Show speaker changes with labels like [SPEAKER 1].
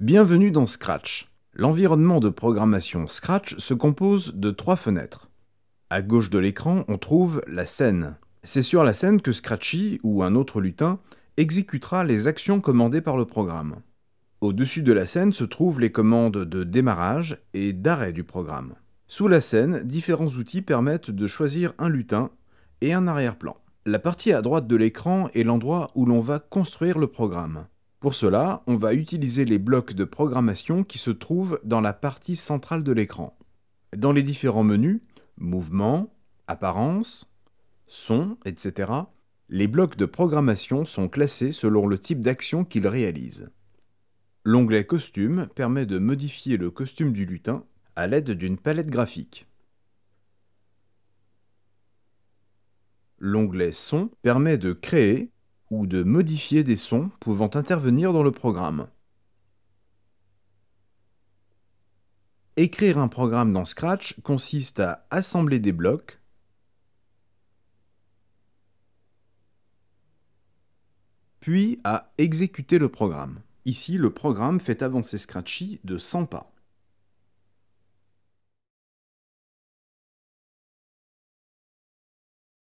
[SPEAKER 1] Bienvenue dans Scratch. L'environnement de programmation Scratch se compose de trois fenêtres. À gauche de l'écran, on trouve la scène. C'est sur la scène que Scratchy ou un autre lutin exécutera les actions commandées par le programme. Au-dessus de la scène se trouvent les commandes de démarrage et d'arrêt du programme. Sous la scène, différents outils permettent de choisir un lutin et un arrière-plan. La partie à droite de l'écran est l'endroit où l'on va construire le programme. Pour cela, on va utiliser les blocs de programmation qui se trouvent dans la partie centrale de l'écran. Dans les différents menus, mouvement, apparence, son, etc., les blocs de programmation sont classés selon le type d'action qu'ils réalisent. L'onglet Costume permet de modifier le costume du lutin à l'aide d'une palette graphique. L'onglet Son permet de créer ou de modifier des sons pouvant intervenir dans le programme. Écrire un programme dans Scratch consiste à assembler des blocs, puis à exécuter le programme. Ici, le programme fait avancer Scratchy de 100 pas.